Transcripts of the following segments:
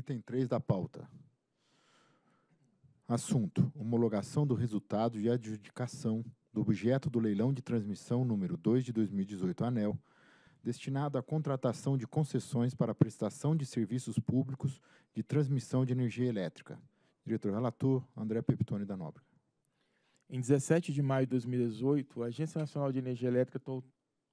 Item 3 da pauta. Assunto: homologação do resultado de adjudicação do objeto do leilão de transmissão número 2 de 2018 ANEL, destinado à contratação de concessões para prestação de serviços públicos de transmissão de energia elétrica. Diretor relator André Peptoni da Nóbrega. Em 17 de maio de 2018, a Agência Nacional de Energia Elétrica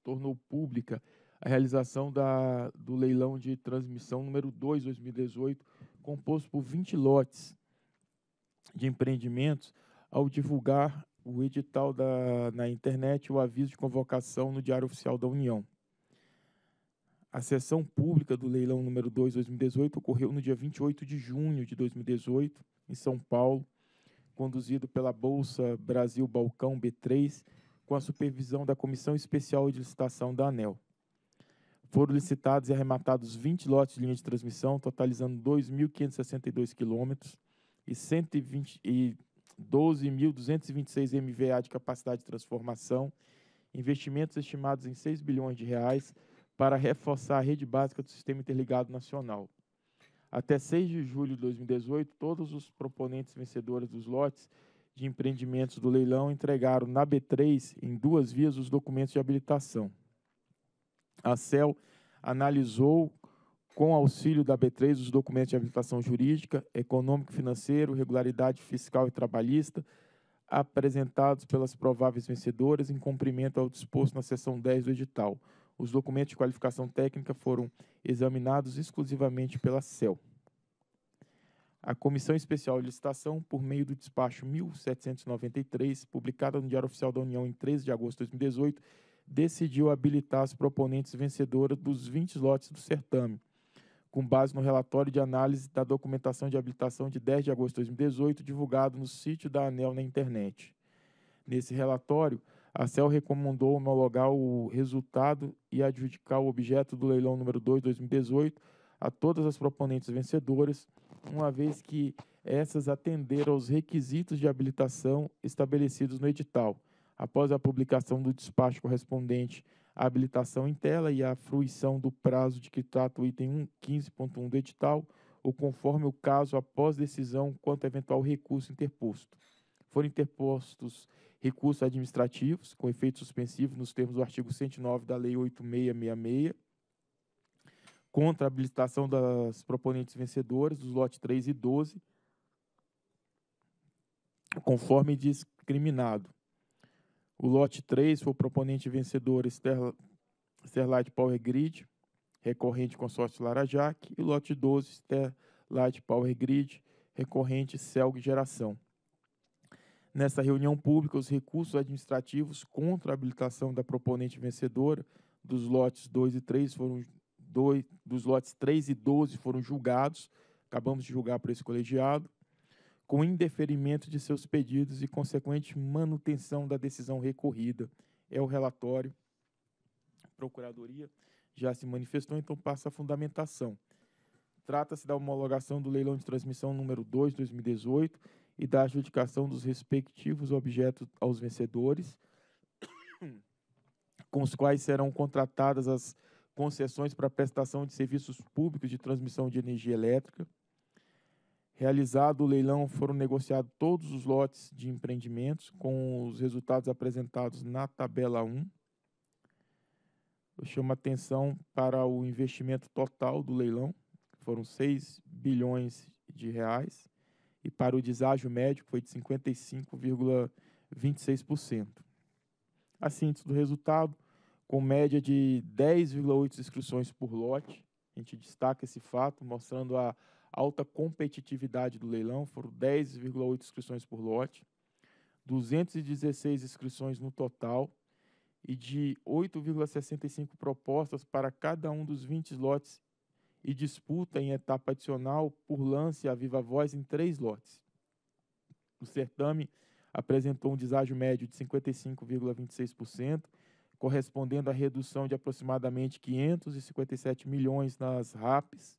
tornou pública a realização da, do leilão de transmissão número 2, 2018, composto por 20 lotes de empreendimentos, ao divulgar o edital da, na internet o aviso de convocação no Diário Oficial da União. A sessão pública do leilão número 2 2018 ocorreu no dia 28 de junho de 2018, em São Paulo, conduzido pela Bolsa Brasil Balcão B3, com a supervisão da Comissão Especial de Licitação da ANEL. Foram licitados e arrematados 20 lotes de linha de transmissão, totalizando 2.562 quilômetros e 12.226 MVA de capacidade de transformação, investimentos estimados em 6 bilhões de reais para reforçar a rede básica do Sistema Interligado Nacional. Até 6 de julho de 2018, todos os proponentes vencedores dos lotes de empreendimentos do leilão entregaram na B3, em duas vias, os documentos de habilitação. A CEL analisou, com auxílio da B3, os documentos de habilitação jurídica, econômico, financeiro, regularidade fiscal e trabalhista, apresentados pelas prováveis vencedoras em cumprimento ao disposto na seção 10 do edital. Os documentos de qualificação técnica foram examinados exclusivamente pela CEL. A Comissão Especial de Licitação, por meio do despacho 1793, publicado no Diário Oficial da União em 13 de agosto de 2018, decidiu habilitar as proponentes vencedoras dos 20 lotes do certame, com base no relatório de análise da documentação de habilitação de 10 de agosto de 2018, divulgado no sítio da ANEL na internet. Nesse relatório, a CEL recomendou homologar o resultado e adjudicar o objeto do leilão número 2 de 2018 a todas as proponentes vencedoras, uma vez que essas atenderam aos requisitos de habilitação estabelecidos no edital, após a publicação do despacho correspondente à habilitação em tela e à fruição do prazo de que trata o item 15.1 do edital, ou conforme o caso após decisão quanto a eventual recurso interposto. Foram interpostos recursos administrativos com efeito suspensivo nos termos do artigo 109 da Lei 8666, contra a habilitação das proponentes vencedoras dos lotes 3 e 12, conforme discriminado o lote 3 foi o proponente vencedor Sterlite Power Grid, recorrente consórcio Larajac, e lote 12 Sterlite Power Grid, recorrente Celg Geração. Nessa reunião pública, os recursos administrativos contra a habilitação da proponente vencedora dos lotes 2 e 3 foram dois, dos lotes 3 e 12 foram julgados. Acabamos de julgar para esse colegiado com indeferimento de seus pedidos e consequente manutenção da decisão recorrida. É o relatório. A Procuradoria já se manifestou, então passa a fundamentação. Trata-se da homologação do leilão de transmissão número 2, 2018, e da adjudicação dos respectivos objetos aos vencedores, com os quais serão contratadas as concessões para prestação de serviços públicos de transmissão de energia elétrica, Realizado o leilão, foram negociados todos os lotes de empreendimentos com os resultados apresentados na tabela 1. Eu chamo atenção para o investimento total do leilão, que foram 6 bilhões de reais, e para o deságio médio, que foi de 55,26%. A síntese do resultado, com média de 10,8 inscrições por lote, a gente destaca esse fato, mostrando a alta competitividade do leilão, foram 10,8 inscrições por lote, 216 inscrições no total e de 8,65 propostas para cada um dos 20 lotes e disputa em etapa adicional por lance à viva voz em três lotes. O certame apresentou um deságio médio de 55,26%, correspondendo à redução de aproximadamente 557 milhões nas RAPs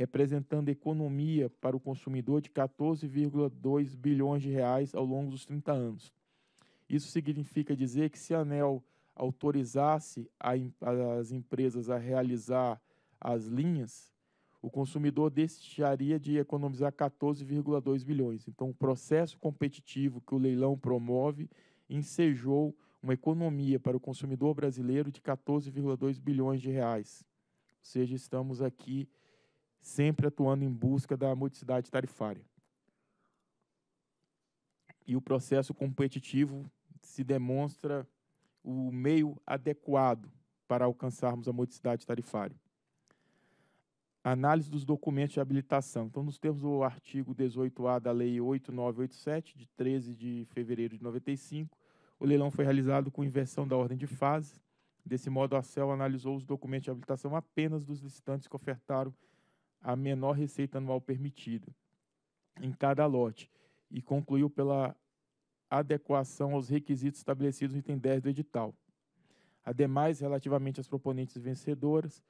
representando economia para o consumidor de 14,2 bilhões de reais ao longo dos 30 anos. Isso significa dizer que se a ANEL autorizasse a, as empresas a realizar as linhas, o consumidor deixaria de economizar 14,2 bilhões. Então, o processo competitivo que o leilão promove ensejou uma economia para o consumidor brasileiro de 14,2 bilhões de reais. Ou seja, estamos aqui sempre atuando em busca da modicidade tarifária. E o processo competitivo se demonstra o meio adequado para alcançarmos a modicidade tarifária. Análise dos documentos de habilitação. Então, nos termos do artigo 18A da Lei 8987, de 13 de fevereiro de 95, o leilão foi realizado com inversão da ordem de fase. Desse modo, a CEL analisou os documentos de habilitação apenas dos licitantes que ofertaram a menor receita anual permitida em cada lote e concluiu pela adequação aos requisitos estabelecidos no item 10 do edital. Ademais, relativamente às proponentes vencedoras,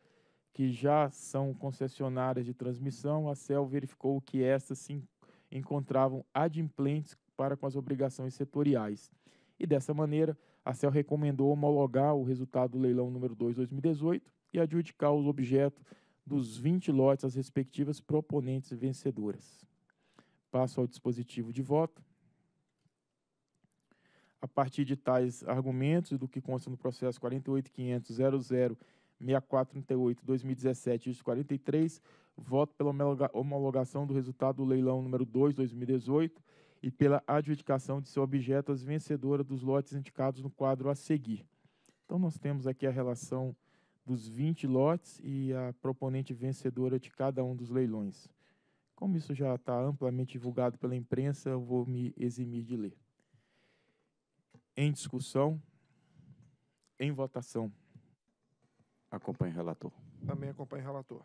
que já são concessionárias de transmissão, a CEL verificou que estas se encontravam adimplentes para com as obrigações setoriais. E dessa maneira, a CEL recomendou homologar o resultado do leilão número 2 2018 e adjudicar os objetos dos 20 lotes às respectivas proponentes vencedoras. Passo ao dispositivo de voto. A partir de tais argumentos e do que consta no processo 48.500.00.6438.2017-43, voto pela homologação do resultado do leilão número 2-2018 e pela adjudicação de seu objeto às vencedoras dos lotes indicados no quadro a seguir. Então, nós temos aqui a relação dos 20 lotes e a proponente vencedora de cada um dos leilões. Como isso já está amplamente divulgado pela imprensa, eu vou me eximir de ler. Em discussão, em votação. Acompanhe o relator. Também acompanhe o relator.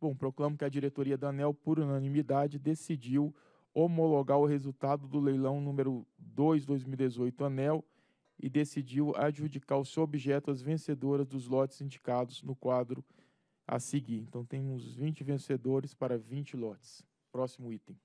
Bom, proclamo que a diretoria da ANEL, por unanimidade, decidiu homologar o resultado do leilão número 2-2018 ANEL e decidiu adjudicar o seu objeto às vencedoras dos lotes indicados no quadro a seguir. Então temos 20 vencedores para 20 lotes. Próximo item.